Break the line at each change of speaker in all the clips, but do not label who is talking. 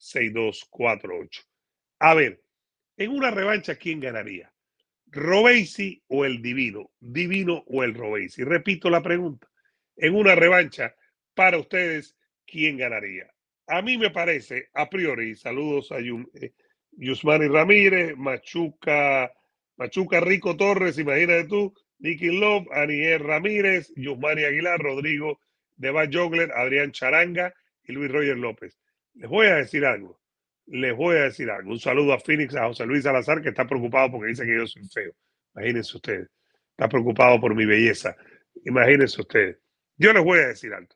6248. A ver, en una revancha, ¿quién ganaría? ¿Robesi o el Divino? ¿Divino o el Robesi? Repito la pregunta. En una revancha, para ustedes, ¿quién ganaría? A mí me parece, a priori, saludos a eh, Yusmani Ramírez, Machuca, Machuca Rico Torres, imagínate tú, Nicky Love, Aniel Ramírez, Yusmani Aguilar, Rodrigo Deva Jogler, Adrián Charanga y Luis Roger López. Les voy a decir algo. Les voy a decir algo. Un saludo a Phoenix, a José Luis Salazar, que está preocupado porque dice que yo soy feo. Imagínense ustedes. Está preocupado por mi belleza. Imagínense ustedes. Yo les voy a decir algo.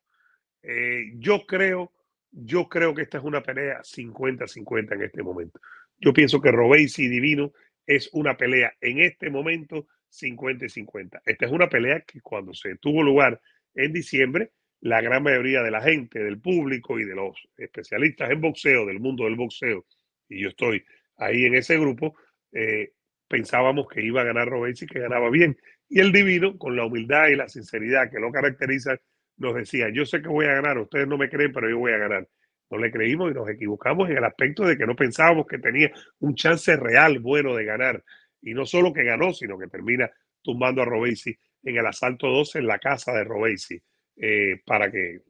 Eh, yo creo, yo creo que esta es una pelea 50-50 en este momento. Yo pienso que Robéis y Divino es una pelea en este momento 50 50. Esta es una pelea que cuando se tuvo lugar en diciembre, la gran mayoría de la gente, del público y de los especialistas en boxeo, del mundo del boxeo, y yo estoy ahí en ese grupo, eh, pensábamos que iba a ganar Robesi, que ganaba bien. Y el divino, con la humildad y la sinceridad que lo caracteriza, nos decía, yo sé que voy a ganar, ustedes no me creen, pero yo voy a ganar. No le creímos y nos equivocamos en el aspecto de que no pensábamos que tenía un chance real bueno de ganar. Y no solo que ganó, sino que termina tumbando a Robesi en el asalto 12 en la casa de Robesi eh, para, que,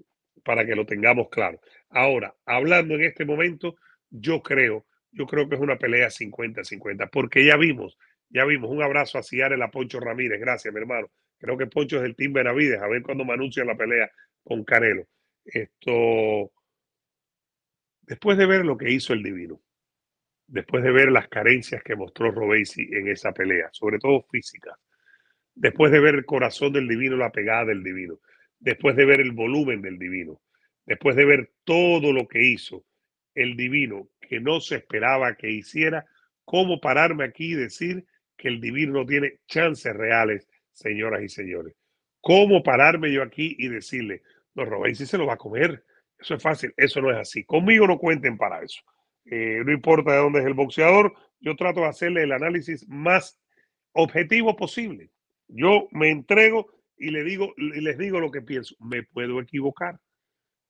para que lo tengamos claro. Ahora, hablando en este momento, yo creo, yo creo que es una pelea 50-50, porque ya vimos, ya vimos, un abrazo a Ciara a Poncho Ramírez, gracias mi hermano. Creo que Poncho es el Team Benavides, a ver cuando me anuncia la pelea con Canelo. Esto, después de ver lo que hizo el Divino, después de ver las carencias que mostró Robesi en esa pelea, sobre todo físicas, después de ver el corazón del Divino, la pegada del Divino, después de ver el volumen del divino, después de ver todo lo que hizo el divino que no se esperaba que hiciera, ¿cómo pararme aquí y decir que el divino no tiene chances reales, señoras y señores? ¿Cómo pararme yo aquí y decirle, no, robéis si se lo va a comer? Eso es fácil, eso no es así. Conmigo no cuenten para eso. Eh, no importa de dónde es el boxeador, yo trato de hacerle el análisis más objetivo posible. Yo me entrego y le digo, les digo lo que pienso. Me puedo equivocar.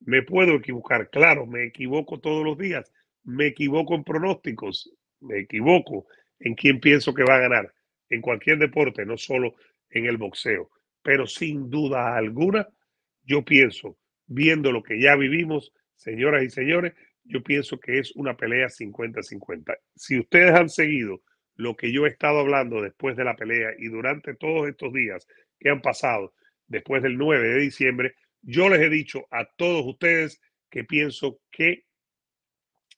Me puedo equivocar, claro, me equivoco todos los días. Me equivoco en pronósticos, me equivoco en quién pienso que va a ganar, en cualquier deporte, no solo en el boxeo. Pero sin duda alguna, yo pienso, viendo lo que ya vivimos, señoras y señores, yo pienso que es una pelea 50-50. Si ustedes han seguido lo que yo he estado hablando después de la pelea y durante todos estos días que han pasado después del 9 de diciembre, yo les he dicho a todos ustedes que pienso que,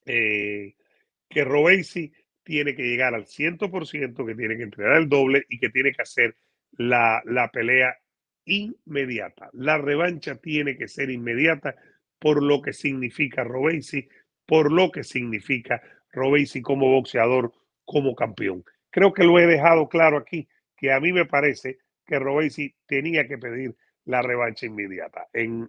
eh, que tiene que llegar al 100%, que tiene que entregar el doble y que tiene que hacer la, la pelea inmediata. La revancha tiene que ser inmediata por lo que significa Robesi, por lo que significa Robesi como boxeador, como campeón. Creo que lo he dejado claro aquí, que a mí me parece que Robesi tenía que pedir la revancha inmediata. En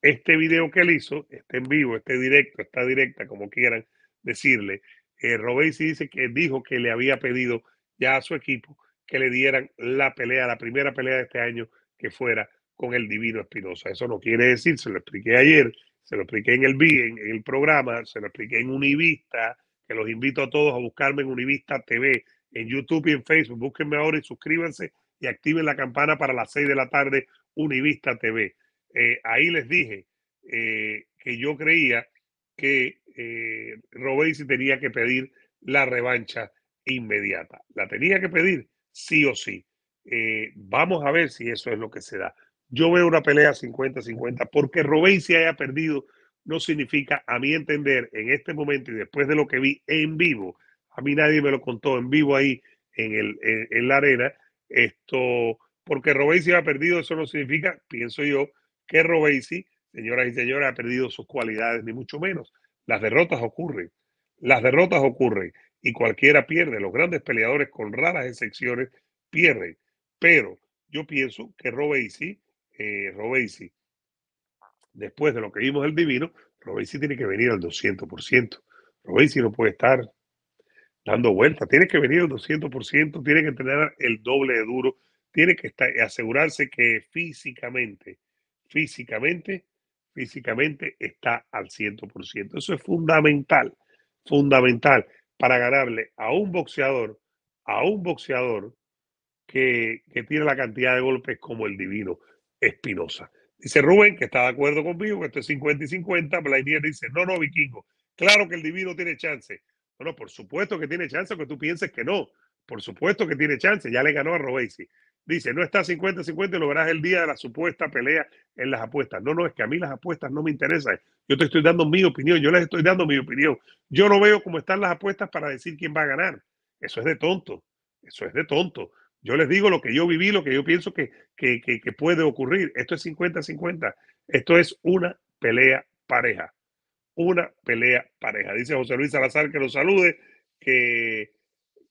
este video que él hizo, este en vivo, este directo, esta directa, como quieran decirle, eh, dice que dijo que le había pedido ya a su equipo que le dieran la pelea, la primera pelea de este año que fuera con el divino Espinosa. Eso no quiere decir, se lo expliqué ayer, se lo expliqué en el, en el programa, se lo expliqué en Univista, que los invito a todos a buscarme en Univista TV, en YouTube y en Facebook. Búsquenme ahora y suscríbanse y activen la campana para las 6 de la tarde, Univista TV. Eh, ahí les dije eh, que yo creía que eh, tenía que pedir la revancha inmediata. La tenía que pedir sí o sí. Eh, vamos a ver si eso es lo que se da. Yo veo una pelea 50-50 porque se haya perdido no significa, a mi entender, en este momento y después de lo que vi en vivo, a mí nadie me lo contó en vivo ahí en, en la arena, esto, porque Robesi ha perdido, eso no significa, pienso yo, que Robesi, señoras y señores, ha perdido sus cualidades, ni mucho menos. Las derrotas ocurren, las derrotas ocurren y cualquiera pierde. Los grandes peleadores, con raras excepciones, pierden. Pero yo pienso que Robesi, eh, después de lo que vimos el divino, Robesi tiene que venir al 200%. Robesi no puede estar dando vueltas. Tiene que venir el 200%, tiene que tener el doble de duro, tiene que estar, asegurarse que físicamente, físicamente, físicamente está al 100%. Eso es fundamental, fundamental para ganarle a un boxeador, a un boxeador que, que tiene la cantidad de golpes como el divino Espinosa. Dice Rubén que está de acuerdo conmigo, que esto es 50 y 50. Blainier dice, no, no, vikingo, claro que el divino tiene chance no, por supuesto que tiene chance, que tú pienses que no. Por supuesto que tiene chance, ya le ganó a Robesi. Dice, no está 50-50 y lo verás el día de la supuesta pelea en las apuestas. No, no, es que a mí las apuestas no me interesan. Yo te estoy dando mi opinión, yo les estoy dando mi opinión. Yo no veo cómo están las apuestas para decir quién va a ganar. Eso es de tonto, eso es de tonto. Yo les digo lo que yo viví, lo que yo pienso que, que puede ocurrir. Esto es 50-50, esto es una pelea pareja una pelea pareja. Dice José Luis Salazar que lo salude, que,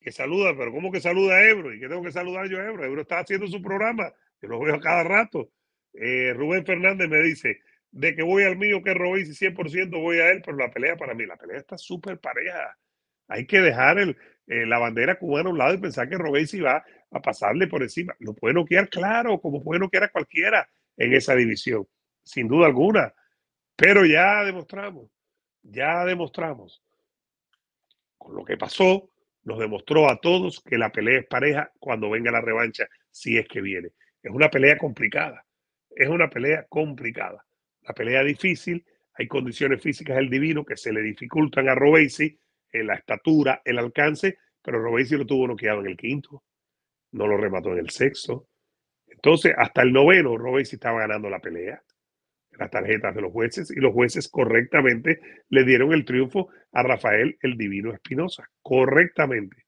saluda, pero ¿cómo que saluda a Ebro? ¿Y que tengo que saludar yo a Ebro? Ebro está haciendo su programa, yo lo veo cada rato. Eh, Rubén Fernández me dice, de que voy al mío, que robé y 100% voy a él, pero la pelea para mí, la pelea está súper pareja. Hay que dejar el, eh, la bandera cubana a un lado y pensar que si va a pasarle por encima. Lo puede noquear, claro, como puede noquear a cualquiera en esa división, sin duda alguna. Pero ya demostramos, ya demostramos. Con lo que pasó, nos demostró a todos que la pelea es pareja cuando venga la revancha, si es que viene. Es una pelea complicada, es una pelea complicada, La pelea difícil. Hay condiciones físicas del divino que se le dificultan a Robesi, en la estatura, el alcance, pero Robesi lo tuvo noqueado en el quinto, no lo remató en el sexto. Entonces, hasta el noveno, Robesi estaba ganando la pelea las tarjetas de los jueces y los jueces correctamente le dieron el triunfo a Rafael el Divino Espinosa, correctamente.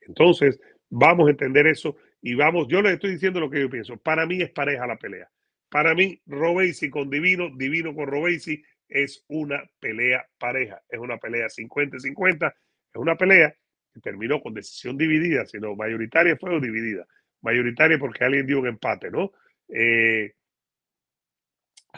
Entonces, vamos a entender eso y vamos, yo les estoy diciendo lo que yo pienso, para mí es pareja la pelea. Para mí, Robesi con Divino, Divino con Robesi es una pelea pareja, es una pelea 50-50, es una pelea que terminó con decisión dividida, sino mayoritaria fue o dividida. Mayoritaria porque alguien dio un empate, ¿no? Eh,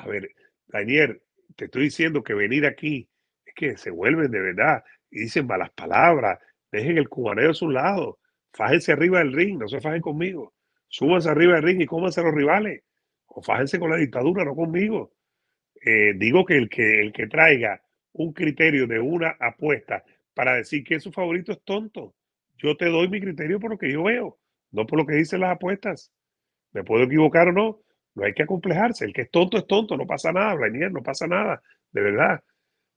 a ver, Daniel, te estoy diciendo que venir aquí es que se vuelven de verdad y dicen malas palabras, dejen el cubanero a su lado, fájense arriba del ring, no se fajen conmigo, súbanse arriba del ring y cómanse a los rivales, o fájense con la dictadura, no conmigo. Eh, digo que el, que el que traiga un criterio de una apuesta para decir que su favorito es tonto, yo te doy mi criterio por lo que yo veo, no por lo que dicen las apuestas. Me puedo equivocar o no, no hay que acomplejarse. El que es tonto es tonto, no pasa nada, Blainier, no pasa nada, de verdad.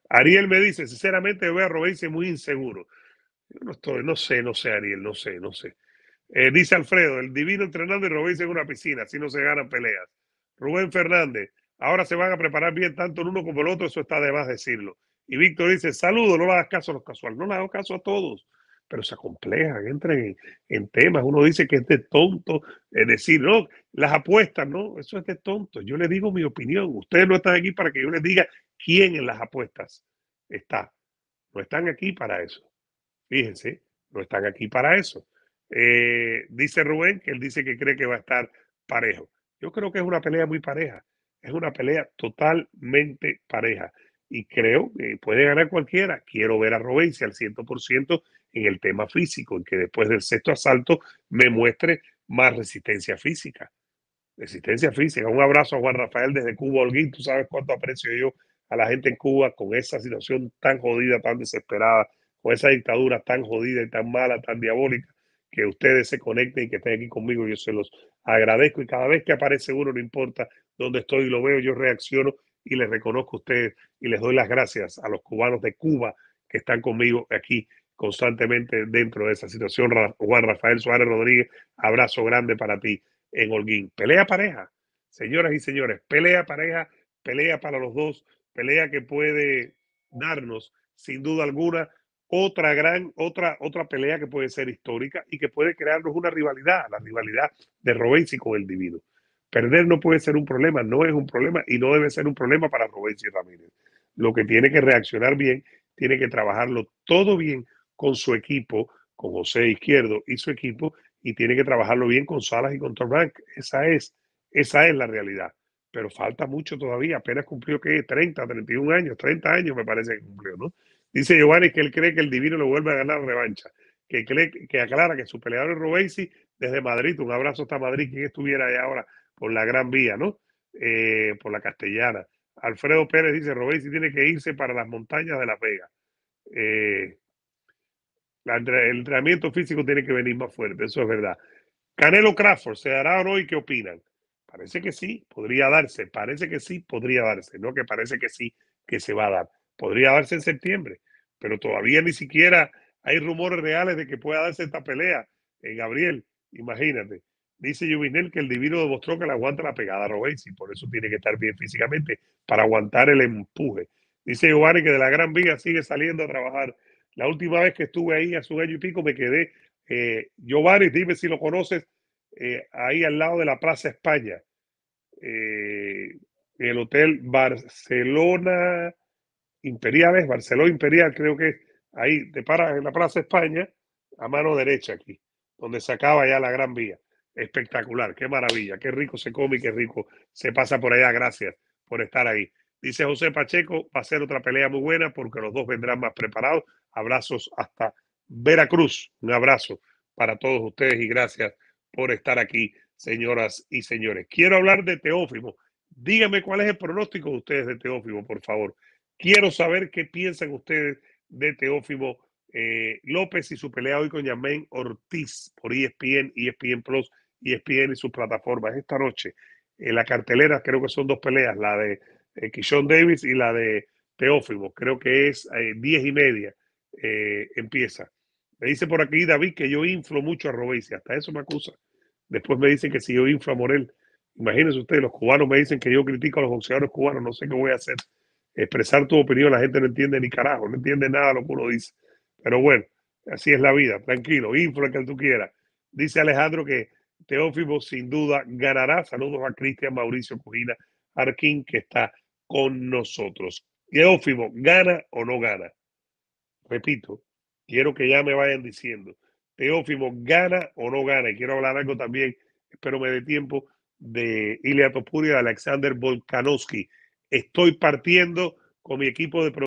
Ariel me dice, sinceramente, veo a Robinson muy inseguro. no estoy, no sé, no sé, Ariel, no sé, no sé. Eh, dice Alfredo, el divino entrenando y Robinson en una piscina, si no se ganan peleas. Rubén Fernández, ahora se van a preparar bien tanto el uno como el otro, eso está de más decirlo. Y Víctor dice, saludo, no le hagas caso a los casuales, no le hago caso a todos pero se acomplejan, entran en, temas. Uno dice que es de tonto es eh, decir, no, las apuestas, no, eso es de tonto. Yo les digo mi opinión. Ustedes no están aquí para que yo les diga quién en las apuestas está. No están aquí para eso. Fíjense, no están aquí para eso. Eh, dice Rubén que él dice que cree que va a estar parejo. Yo creo que es una pelea muy pareja. Es una pelea totalmente pareja. Y creo que puede ganar cualquiera. Quiero ver a Rubén si al 100% en el tema físico, en que después del sexto asalto me muestre más resistencia física. Resistencia física. Un abrazo a Juan Rafael desde Cuba, Holguín. Tú sabes cuánto aprecio yo a la gente en Cuba con esa situación tan jodida, tan desesperada, con esa dictadura tan jodida y tan mala, tan diabólica, que ustedes se conecten y que estén aquí conmigo. Yo se los agradezco y cada vez que aparece uno, no importa dónde estoy y lo veo, yo reacciono y les reconozco a ustedes y les doy las gracias a los cubanos de Cuba que están conmigo aquí constantemente dentro de esa situación. Juan Rafael Suárez Rodríguez, abrazo grande para ti en Holguín. Pelea pareja, señoras y señores, pelea pareja, pelea para los dos, pelea que puede darnos, sin duda alguna, otra gran, otra, otra pelea que puede ser histórica y que puede crearnos una rivalidad, la rivalidad de Robensi con el divino. Perder no puede ser un problema, no es un problema y no debe ser un problema para y Ramírez. Lo que tiene que reaccionar bien, tiene que trabajarlo todo bien con su equipo, con José Izquierdo y su equipo, y tiene que trabajarlo bien con Salas y con Torbank. Esa es, esa es la realidad. Pero falta mucho todavía, apenas cumplió que 30, 31 años, 30 años me parece que cumplió, ¿no? Dice Giovanni que él cree que el divino lo vuelve a ganar revancha, que que aclara que su peleador es Robesi desde Madrid. Un abrazo hasta Madrid, quien estuviera ahí ahora por la Gran Vía, ¿no? Eh, por la Castellana. Alfredo Pérez dice, Robesi tiene que irse para las montañas de La Vega. Eh, el entrenamiento físico tiene que venir más fuerte, eso es verdad. Canelo Crawford, ¿se dará hoy, qué opinan? Parece que sí, podría darse, parece que sí, podría darse, no que parece que sí, que se va a dar. Podría darse en septiembre, pero todavía ni siquiera hay rumores reales de que pueda darse esta pelea. En eh, Gabriel, imagínate. Dice Juvinel que el divino demostró que le aguanta la pegada a y por eso tiene que estar bien físicamente, para aguantar el empuje. Dice Giovanni que de la Gran Vía sigue saliendo a trabajar la última vez que estuve ahí hace un año y pico me quedé. yo eh, Giovanni, dime si lo conoces, eh, ahí al lado de la Plaza España. Eh, el Hotel Barcelona Imperiales, Barcelona Imperial, creo que ahí te paras en la Plaza España, a mano derecha aquí, donde se acaba ya la Gran Vía. Espectacular, qué maravilla, qué rico se come y qué rico se pasa por allá. Gracias por estar ahí. Dice José Pacheco, va a ser otra pelea muy buena porque los dos vendrán más preparados. Abrazos hasta Veracruz. Un abrazo para todos ustedes y gracias por estar aquí, señoras y señores. Quiero hablar de Teófimo. Díganme cuál es el pronóstico de ustedes de Teófimo, por favor. Quiero saber qué piensan ustedes de Teófimo eh, López y su pelea hoy con Yamén Ortiz por ESPN, ESPN Plus, ESPN y sus plataformas. Esta noche, en la cartelera creo que son dos peleas, la de Kishon eh, Davis y la de Teófimo. Creo que es eh, diez y media eh, empieza. Me dice por aquí David que yo inflo mucho a Robesia, hasta eso me acusa. Después me dicen que si yo inflo a Morel, imagínense ustedes, los cubanos me dicen que yo critico a los boxeadores cubanos, no sé qué voy a hacer. Expresar tu opinión, la gente no entiende ni carajo, no entiende nada lo que uno dice. Pero bueno, así es la vida, tranquilo, infla que tú quieras. Dice Alejandro que Teófimo sin duda ganará. Saludos a Cristian Mauricio Cujina Arquín que está con nosotros. Teófimo, ¿gana o no gana? repito, quiero que ya me vayan diciendo, Teófimo, ¿gana o no gana? Y quiero hablar algo también, espero me dé tiempo, de Ilya Topuria, de Alexander Volkanovski. Estoy partiendo con mi equipo de